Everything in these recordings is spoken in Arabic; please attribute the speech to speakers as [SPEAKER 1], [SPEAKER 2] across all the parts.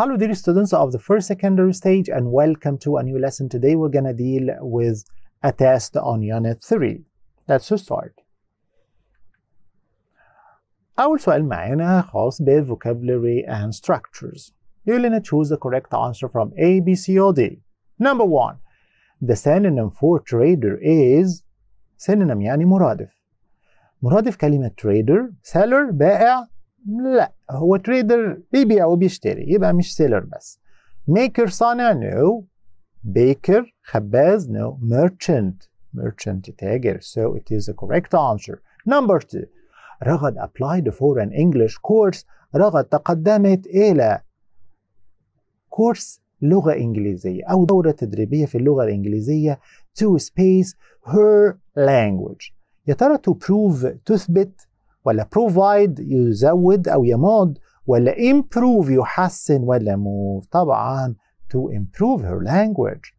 [SPEAKER 1] Hello dear students of the first secondary stage and welcome to a new lesson. Today we're gonna deal with a test on unit 3. Let's start. أول سؤال معانا خاص ب vocabulary and structures. You'll need to choose the correct answer from A, B, C, or D. Number one, the synonym for trader is synonym يعني مرادف. مرادف كلمة trader, seller, بائع, لا هو تريدر بيبيع وبيشتري يبقى مش سيلر بس ميكر صانع نو بيكر خباز نو ميرشنت merchant تاجر so it is the correct answer number two رغد applied for an English course رغد تقدمت إلى كورس لغة إنجليزية أو دورة تدريبية في اللغة الإنجليزية to space her language يا ترى to prove تثبت ولا provide يزود أو يمد ولا improve يحسن ولا move طبعا to improve her language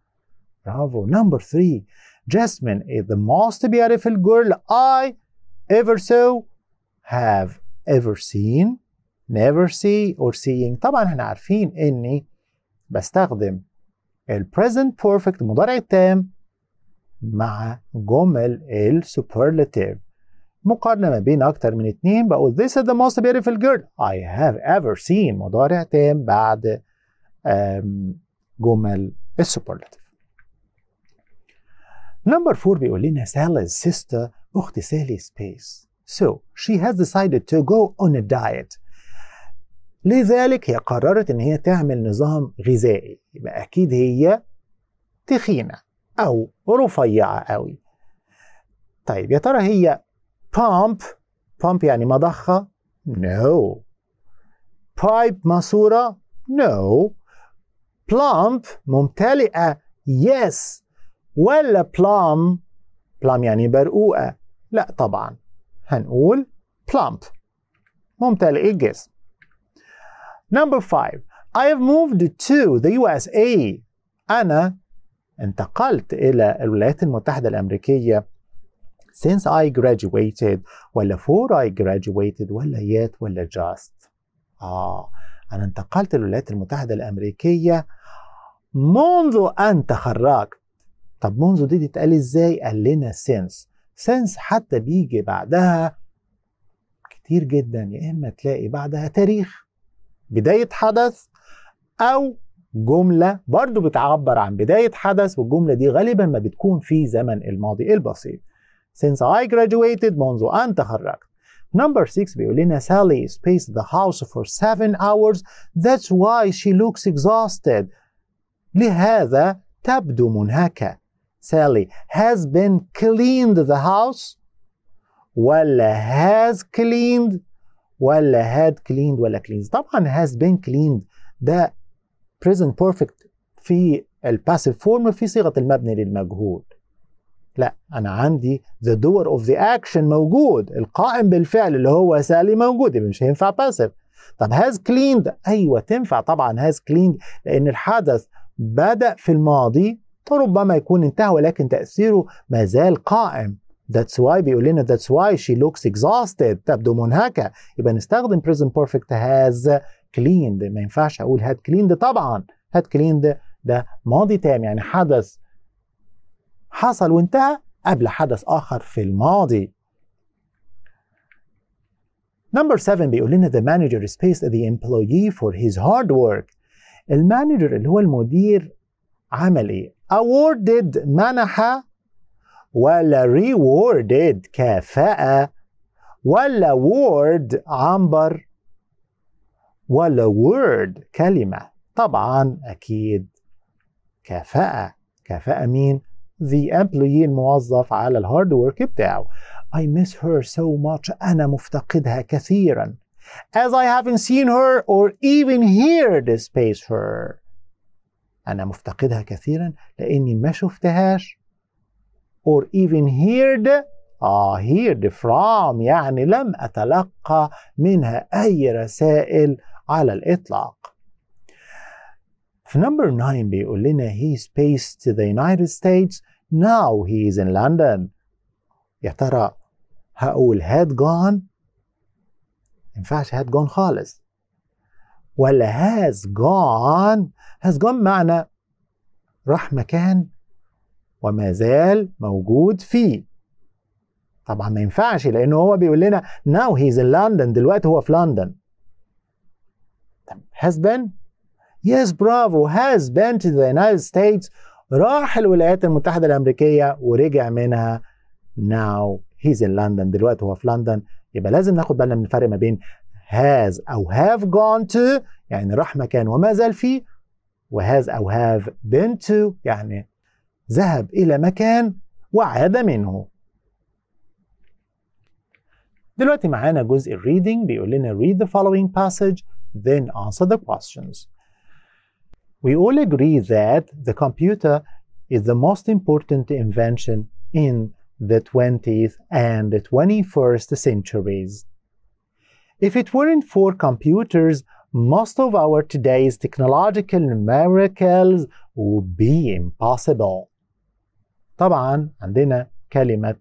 [SPEAKER 1] برافو number three Jasmine is the most beautiful girl I ever saw have ever seen never see or seeing طبعا احنا عارفين اني بستخدم ال present perfect المضارع التام مع جمل ال superlative مقارنة ما بين أكتر من اتنين بقول This is the most beautiful girl I have ever seen مضارع تام بعد جمل السوبرلاتيف. نمبر فور بيقول لنا سالي's sister أخت سالي سبيس. So she has decided to go on a diet. لذلك هي قررت إن هي تعمل نظام غذائي يبقى أكيد هي تخينة أو رفيعة قوي. طيب يا ترى هي بامب بامب يعني مضخة no بايب ماسورة no plump ممتلئة yes ولا plum plum يعني برقوقة لا طبعا هنقول plump ممتلئ الجسم Number five I have moved to the USA أنا انتقلت إلى الولايات المتحدة الأمريكية since I graduated ولا for I graduated ولا yet ولا just آه أنا انتقلت للولايات المتحدة الأمريكية منذ أن تخرجت طب منذ دي تتقال إزاي؟ قال لنا since since حتى بيجي بعدها كتير جدا يا إما تلاقي بعدها تاريخ بداية حدث أو جملة برضو بتعبر عن بداية حدث والجملة دي غالبا ما بتكون في زمن الماضي البسيط Since I graduated, Monzo and تخرجت. Number six, Violina Sally spaced the house for seven hours. That's why she looks exhausted. لهذا تبدو منهكة. Sally has been cleaned the house ولا has cleaned ولا had cleaned ولا cleans. طبعا has been cleaned The present perfect في الباسيف فورم في صيغة المبني للمجهول. لا انا عندي ذا دور اوف ذا اكشن موجود القائم بالفعل اللي هو سالي موجود يبقى مش هينفع باسف طب هاز كليند ايوه تنفع طبعا هاز كليند لان الحدث بدا في الماضي ربما يكون انتهى ولكن تاثيره ما زال قائم That's why بيقول لنا that's why she looks exhausted تبدو منهكة يبقى نستخدم present perfect has cleaned ما ينفعش أقول had cleaned طبعا had cleaned ده ماضي تام يعني حدث حصل وانتهى قبل حدث آخر في الماضي Number 7 بيقول لنا the manager is paid the employee for his hard work المانجر اللي هو المدير عمل ايه awarded منح ولا rewarded كفاءة ولا word عنبر ولا word كلمة طبعا أكيد كفاءة كفاءة مين the employee الموظف على الهارد وورك بتاعه I miss her so much أنا مفتقدها كثيرا as I haven't seen her or even heard space her أنا مفتقدها كثيرا لأني ما شفتهاش or even heard آه heard from يعني لم أتلقى منها أي رسائل على الإطلاق في نمبر 9 بيقول لنا he spaced to the United States now he is in London يا ترى هقول had gone ما ينفعش had gone خالص ولا has gone has gone معنى راح مكان وما زال موجود فيه طبعا ما ينفعش لانه هو بيقول لنا now he's in London دلوقتي هو في لندن has been يس برافو هاز بeen to the United States راح الولايات المتحدة الأمريكية ورجع منها now he's in لندن دلوقتي هو في لندن يبقى لازم ناخد بالنا من الفرق ما بين has أو have gone to يعني راح مكان وما زال فيه وهاز أو have been to يعني ذهب إلى مكان وعاد منه دلوقتي معانا جزء الريدنج بيقول لنا read the following passage then answer the questions We all agree that the computer is the most important invention in the 20th and the 21st centuries. If it weren't for computers, most of our today's technological miracles would be impossible. طبعا عندنا كلمة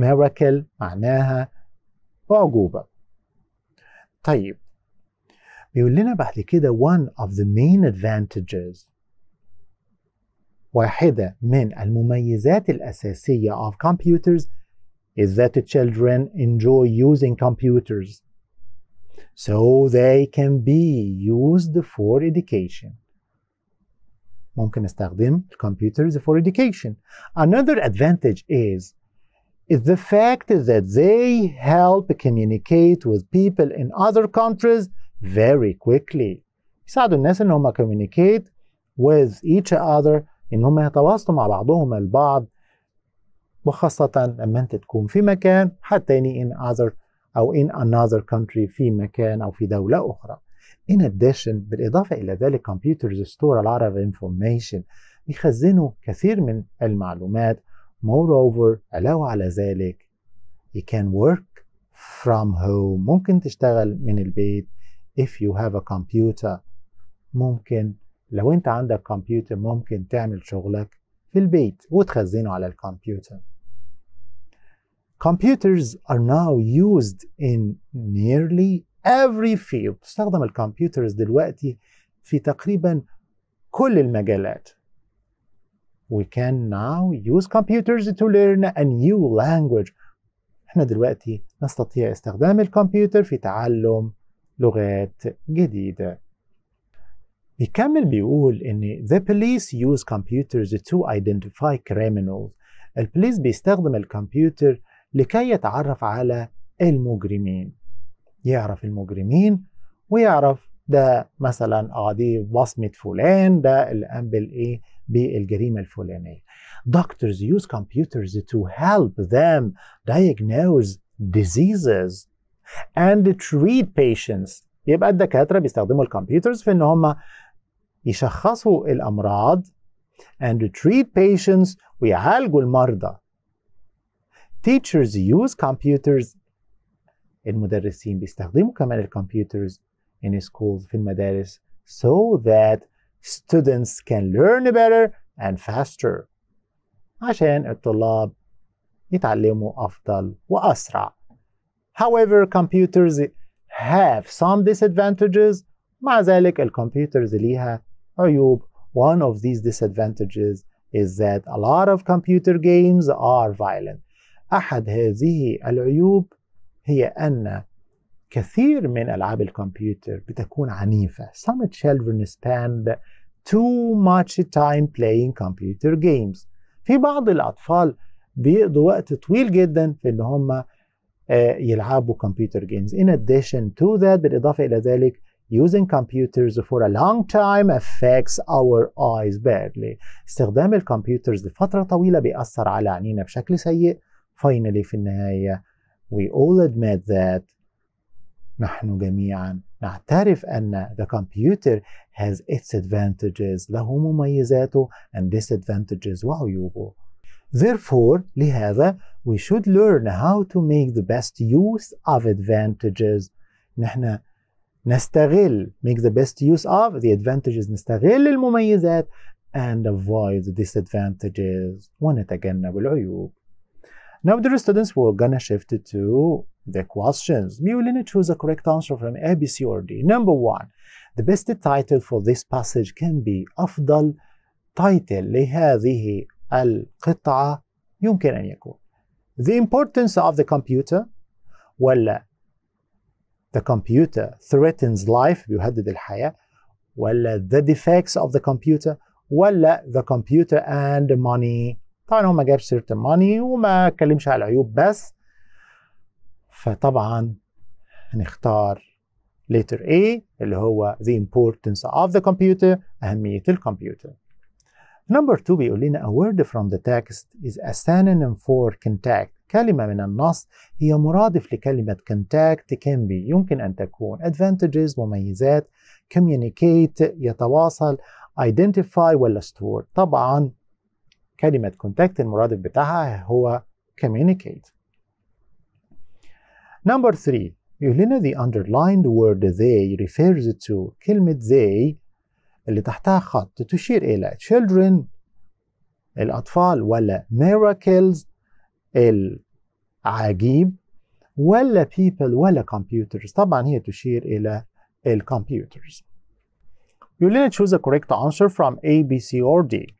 [SPEAKER 1] miracle معناها أعجوبة. طيب بيقول لنا بعد كده one of the main advantages واحدة من المميزات الأساسية of computers is that the children enjoy using computers so they can be used for education ممكن نستخدم computers for education another advantage is is the fact that they help communicate with people in other countries very quickly يساعدوا الناس ان هم communicate with each other ان هم يتواصلوا مع بعضهم البعض وخاصة لما انت تكون في مكان حد تاني in other او in another country في مكان او في دولة اخرى in addition بالاضافة الى ذلك computers store a lot of information بيخزنوا كثير من المعلومات moreover علاوة على ذلك you can work from home ممكن تشتغل من البيت if you have a computer ممكن لو انت عندك كمبيوتر ممكن تعمل شغلك في البيت وتخزنه على الكمبيوتر Computers are now used in nearly every field تستخدم الكمبيوترز دلوقتي في تقريبا كل المجالات We can now use computers to learn a new language احنا دلوقتي نستطيع استخدام الكمبيوتر في تعلم لغات جديدة بيكمل بيقول إن the police use computers to identify criminals البوليس بيستخدم الكمبيوتر لكي يتعرف على المجرمين يعرف المجرمين ويعرف ده مثلا اه دي بصمة فلان ده اللي قام بالايه بالجريمة الفلانية. Doctors use computers to help them diagnose diseases and treat patients يبقى الدكاترة بيستخدموا الكمبيوترز في إن هم يشخصوا الأمراض and treat patients ويعالجوا المرضى. Teachers use computers المدرسين بيستخدموا كمان الكمبيوترز in schools في المدارس so that students can learn better and faster عشان الطلاب يتعلموا أفضل وأسرع. However, computers have some disadvantages مع ذلك الكمبيوترز ليها عيوب One of these disadvantages is that a lot of computer games are violent أحد هذه العيوب هي أن كثير من ألعاب الكمبيوتر بتكون عنيفة Some children spend too much time playing computer games في بعض الأطفال بيقضوا وقت طويل جدا في إن هم يلعبوا كمبيوتر جيمز in addition to that بالإضافة إلى ذلك using computers for a long time affects our eyes badly استخدام الكمبيوترز لفترة طويلة بيأثر على عينينا بشكل سيء finally في النهاية we all admit that نحن جميعا نعترف أن the computer has its advantages له مميزاته and disadvantages وعيوبه Therefore, لهذا we should learn how to make the best use of advantages نحن نستغل make the best use of the advantages نستغل المميزات and avoid the disadvantages ونتجنب العيوب Now dear students we're gonna shift to the questions we will choose a correct answer from A, B, C or D Number one the best title for this passage can be أفضل title لهذه القطعة يمكن أن يكون the importance of the computer ولا the computer threatens life بيهدد الحياة ولا the defects of the computer ولا the computer and money طبعا هو ما جابش سيرة money وما اتكلمش على العيوب بس فطبعا هنختار letter A اللي هو the importance of the computer أهمية الكمبيوتر Number 2 بيقول لنا a word from the text is a synonym for contact كلمة من النص هي مرادف لكلمة contact can be يمكن أن تكون advantages مميزات communicate يتواصل identify ولا store طبعا كلمة contact المرادف بتاعها هو communicate Number 3 يقول لنا the underlined word they refers to كلمة they اللي تحتها خط تشير إلى children الأطفال ولا miracles العجيب ولا people ولا computers طبعا هي تشير إلى الكمبيوترز يقول لنا choose a correct answer from A, B, C or D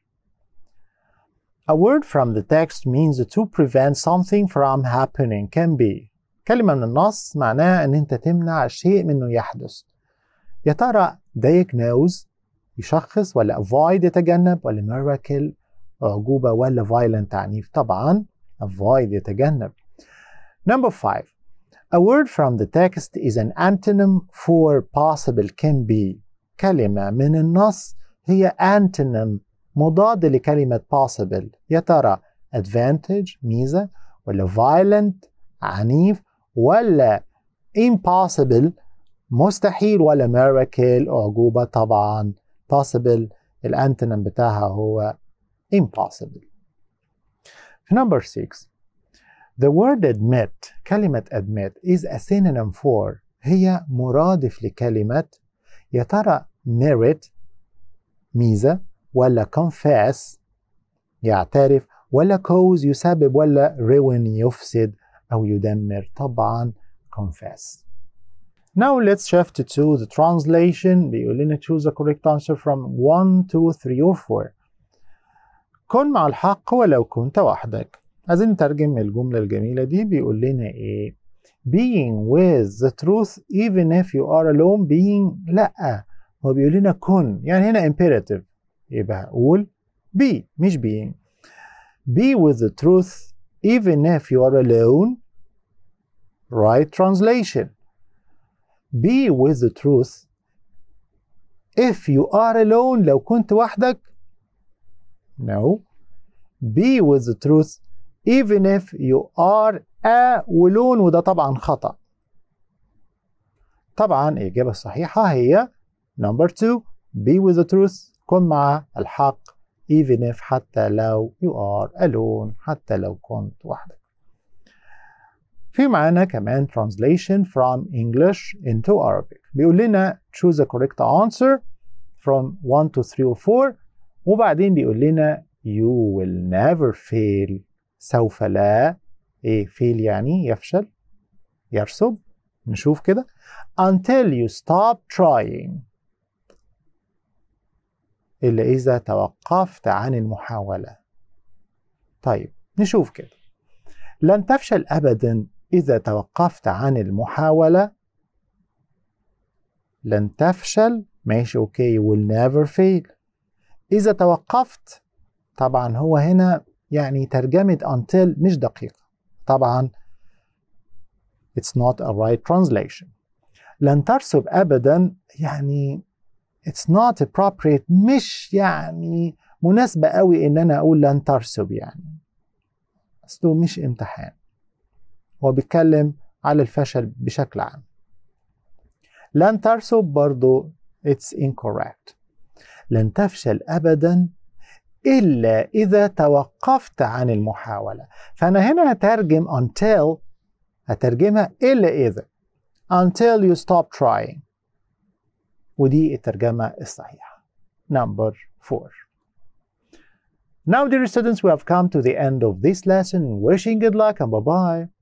[SPEAKER 1] A word from the text means to prevent something from happening can be كلمة من النص معناها أن أنت تمنع شيء منه يحدث يا ترى diagnose يشخص ولا avoid يتجنب ولا miracle اعجوبه ولا violent تعنيف طبعا avoid يتجنب number five a word from the text is an antonym for possible can be كلمة من النص هي antonym مضاد لكلمة possible يا ترى advantage ميزة ولا violent عنيف ولا impossible مستحيل ولا miracle أعجوبة طبعا possible الانتونم بتاعها هو impossible number six the word admit كلمة admit is a synonym for هي مرادف لكلمة يا ترى merit ميزة ولا confess يعترف ولا cause يسبب ولا ruin يفسد أو يدمر طبعا confess Now let's shift to the translation. We will only choose the correct answer from 1, 2, 3 or 4. كن مع الحق ولو كنت وحدك. عايزين نترجم الجملة الجميلة دي بيقول لنا ايه؟ Being with the truth even if you are alone being لأ هو بيقول لنا كن يعني هنا imperative يبقى هقول be مش being. Be with the truth even if you are alone right translation be with the truth if you are alone لو كنت وحدك no be with the truth even if you are alone وده طبعا خطأ طبعا الإجابة الصحيحة هي number two be with the truth كن مع الحق even if حتى لو you are alone حتى لو كنت وحدك في معانا كمان translation from English into Arabic بيقول لنا choose a correct answer from 1 to 3 or 4 وبعدين بيقول لنا you will never fail سوف لا ايه fail يعني يفشل يرسب نشوف كده until you stop trying إلا إذا توقفت عن المحاولة طيب نشوف كده لن تفشل أبدا إذا توقفت عن المحاولة لن تفشل ماشي أوكي will never fail إذا توقفت طبعا هو هنا يعني ترجمة until مش دقيقة طبعا it's not a right translation لن ترسب أبدا يعني it's not appropriate مش يعني مناسبة قوي إن أنا أقول لن ترسب يعني أصله مش امتحان هو بيتكلم على الفشل بشكل عام لن ترسب برضو it's incorrect لن تفشل أبدا إلا إذا توقفت عن المحاولة فأنا هنا هترجم until هترجمها إلا إذا until you stop trying ودي الترجمة الصحيحة number 4 Now dear students we have come to the end of this lesson wishing good luck and bye bye